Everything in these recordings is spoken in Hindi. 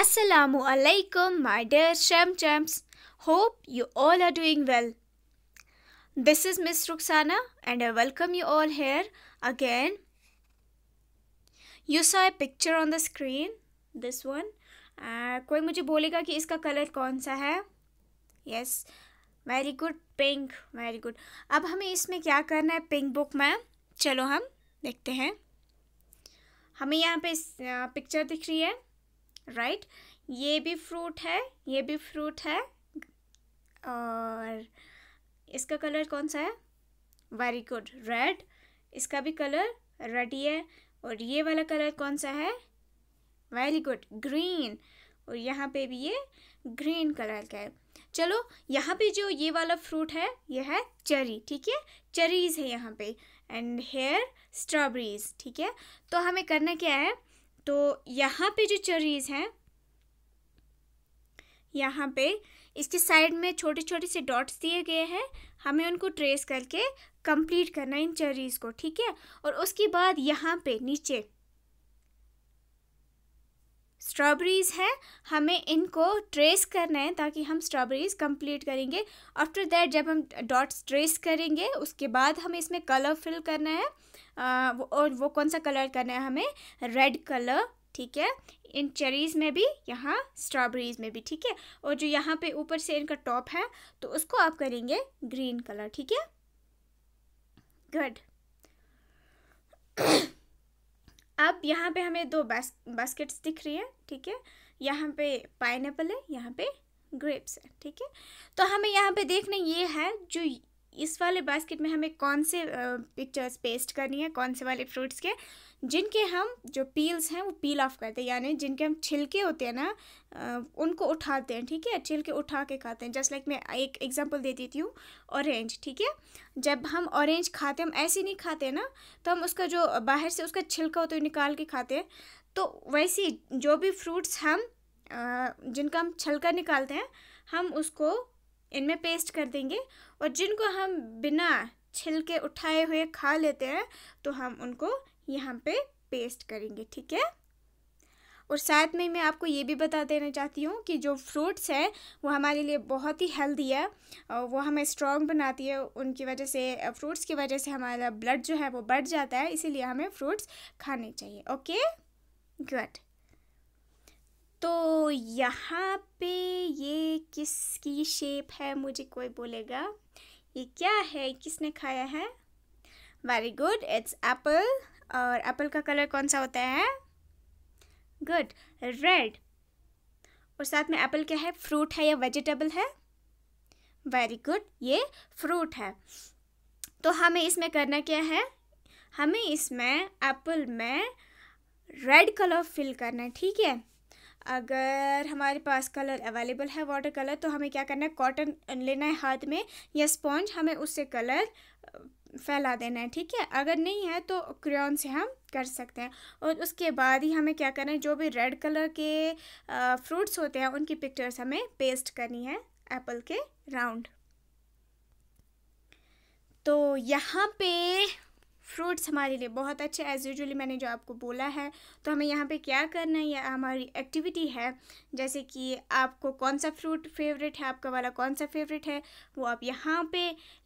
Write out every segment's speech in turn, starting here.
Assalamu alaikum, my dear Sham Champs. Hope you all are doing well. This is Miss Ruxana and I welcome you all here again. You saw a picture on the screen, this one. Uh, कोई मुझे बोलेगा कि इसका कलर कौन सा है yes very good pink very good अब हमें इसमें क्या करना है पिंक बुक में चलो हम देखते हैं हमें यहाँ पे पिक्चर दिख रही है राइट ये भी फ्रूट है ये भी फ्रूट है और इसका कलर कौन सा है वेरी गुड रेड इसका भी कलर रेड ही है और ये वाला कलर कौन सा है वेरी गुड ग्रीन और यहाँ पे भी ये ग्रीन कलर का है चलो यहाँ पे जो ये वाला फ्रूट है ये है चेरी ठीक है चेरीज है यहाँ पे एंड हेयर स्ट्रॉबेरीज ठीक है तो हमें करना क्या है तो यहाँ पे जो चरीज़ हैं यहाँ पे इसके साइड में छोटे छोटे से डॉट्स दिए गए हैं हमें उनको ट्रेस करके कंप्लीट करना इन चरीज़ को ठीक है और उसके बाद यहाँ पे नीचे स्ट्रॉबेरीज़ हैं हमें इनको ट्रेस करना है ताकि हम स्ट्रॉबेरीज़ कंप्लीट करेंगे आफ्टर दैट जब हम डॉट्स ट्रेस करेंगे उसके बाद हमें इसमें कलर फिल करना है और वो कौन सा कलर करना है हमें रेड कलर ठीक है इन चेरीज़ में भी यहाँ स्ट्रॉबेरीज़ में भी ठीक है और जो यहाँ पे ऊपर से इनका टॉप है तो उसको आप करेंगे ग्रीन कलर ठीक है गुड अब यहाँ पे हमें दो बास, बास्केट्स दिख रही है ठीक है यहाँ पे पाइन है यहाँ पे ग्रेप्स है ठीक है तो हमें यहाँ पे देखना ये है जो इस वाले बास्केट में हमें कौन से पिक्चर्स पेस्ट करनी है कौन से वाले फ्रूट्स के जिनके हम जो पील्स हैं वो पील ऑफ करते हैं यानी जिनके हम छिलके होते हैं ना उनको उठाते हैं ठीक है छिलके उठा के खाते हैं जस्ट लाइक मैं एक एग्जांपल दे देती हूँ ऑरेंज ठीक है जब हम ऑरेंज खाते हैं हम ऐसे नहीं खाते ना तो हम उसका जो बाहर से उसका छिलका होता है निकाल के खाते हैं तो वैसे जो भी फ्रूट्स हम जिनका हम छिलका निकालते हैं हम उसको इनमें पेस्ट कर देंगे और जिनको हम बिना छिलके उठाए हुए खा लेते हैं तो हम उनको यहाँ पे पेस्ट करेंगे ठीक है और साथ में मैं आपको ये भी बता देना चाहती हूँ कि जो फ्रूट्स है वो हमारे लिए बहुत ही हेल्दी है वो हमें स्ट्रॉन्ग बनाती है उनकी वजह से फ्रूट्स की वजह से हमारा ब्लड जो है वो बढ़ जाता है इसीलिए हमें फ्रूट्स खाने चाहिए ओके गुड तो यहाँ पे ये किसकी शेप है मुझे कोई बोलेगा ये क्या है किसने खाया है वेरी गुड इट्स एप्पल और एप्पल का कलर कौन सा होता है गुड रेड और साथ में एप्पल क्या है फ्रूट है या वेजिटेबल है वेरी गुड ये फ्रूट है तो हमें इसमें करना क्या है हमें इसमें एप्पल में रेड कलर फिल करना है ठीक है अगर हमारे पास कलर अवेलेबल है वाटर कलर तो हमें क्या करना है कॉटन लेना है हाथ में या स्पॉन्ज हमें उससे कलर फैला देना है ठीक है अगर नहीं है तो क्रेन से हम कर सकते हैं और उसके बाद ही हमें क्या करना है जो भी रेड कलर के फ्रूट्स होते हैं उनकी पिक्चर्स हमें पेस्ट करनी है एप्पल के राउंड तो यहाँ पे फ्रूट्स हमारे लिए बहुत अच्छे एज़ यूजली मैंने जो आपको बोला है तो हमें यहाँ पे क्या करना है या हमारी एक्टिविटी है जैसे कि आपको कौन सा फ्रूट फेवरेट है आपका वाला कौन सा फेवरेट है वो आप यहाँ पे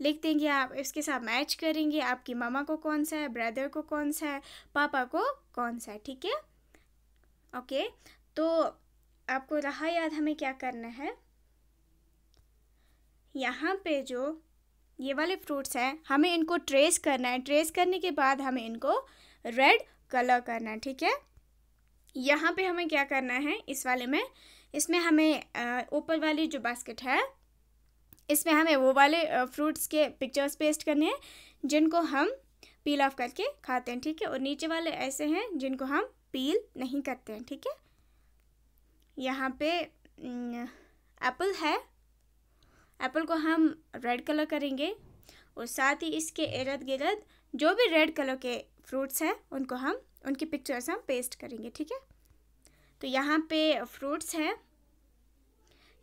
लिख देंगे आप इसके साथ मैच करेंगे आपकी मामा को कौन सा है ब्रदर को कौन सा है पापा को कौन सा है ठीक है ओके तो आपको रहा याद हमें क्या करना है यहाँ पे जो ये वाले फ्रूट्स हैं हमें इनको ट्रेस करना है ट्रेस करने के बाद हमें इनको रेड कलर करना है ठीक है यहाँ पे हमें क्या करना है इस वाले में इसमें हमें ऊपर वाली जो बास्केट है इसमें हमें वो वाले फ्रूट्स के पिक्चर्स पेस्ट करने हैं जिनको हम पील ऑफ करके खाते हैं ठीक है और नीचे वाले ऐसे हैं जिनको हम पील नहीं करते हैं ठीक है यहाँ पे एप्पल है एप्पल को हम रेड कलर करेंगे और साथ ही इसके इर्द गिर्द जो भी रेड कलर के फ्रूट्स हैं उनको हम उनकी पिक्चर्स हम पेस्ट करेंगे ठीक है तो यहाँ पे फ्रूट्स हैं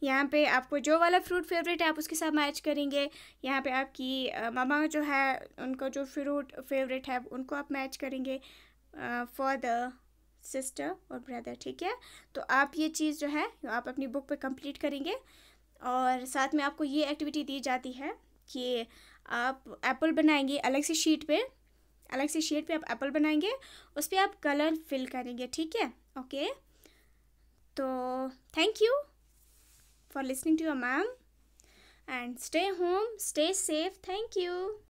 यहाँ पे आपको जो वाला फ्रूट फेवरेट है आप उसके साथ मैच करेंगे यहाँ पे आपकी मामा जो है उनका जो फ्रूट फेवरेट है उनको आप मैच करेंगे फॉदर सिस्टर और ब्रदर ठीक है तो आप ये चीज़ जो है आप अपनी बुक पे कंप्लीट करेंगे और साथ में आपको ये एक्टिविटी दी जाती है कि आप एप्पल बनाएंगे अलग से शीट पे अलग से शीट पे आप एप्पल बनाएंगे उस पर आप कलर फिल करेंगे ठीक है ओके तो thank you for listening to your ma'am and stay home stay safe thank you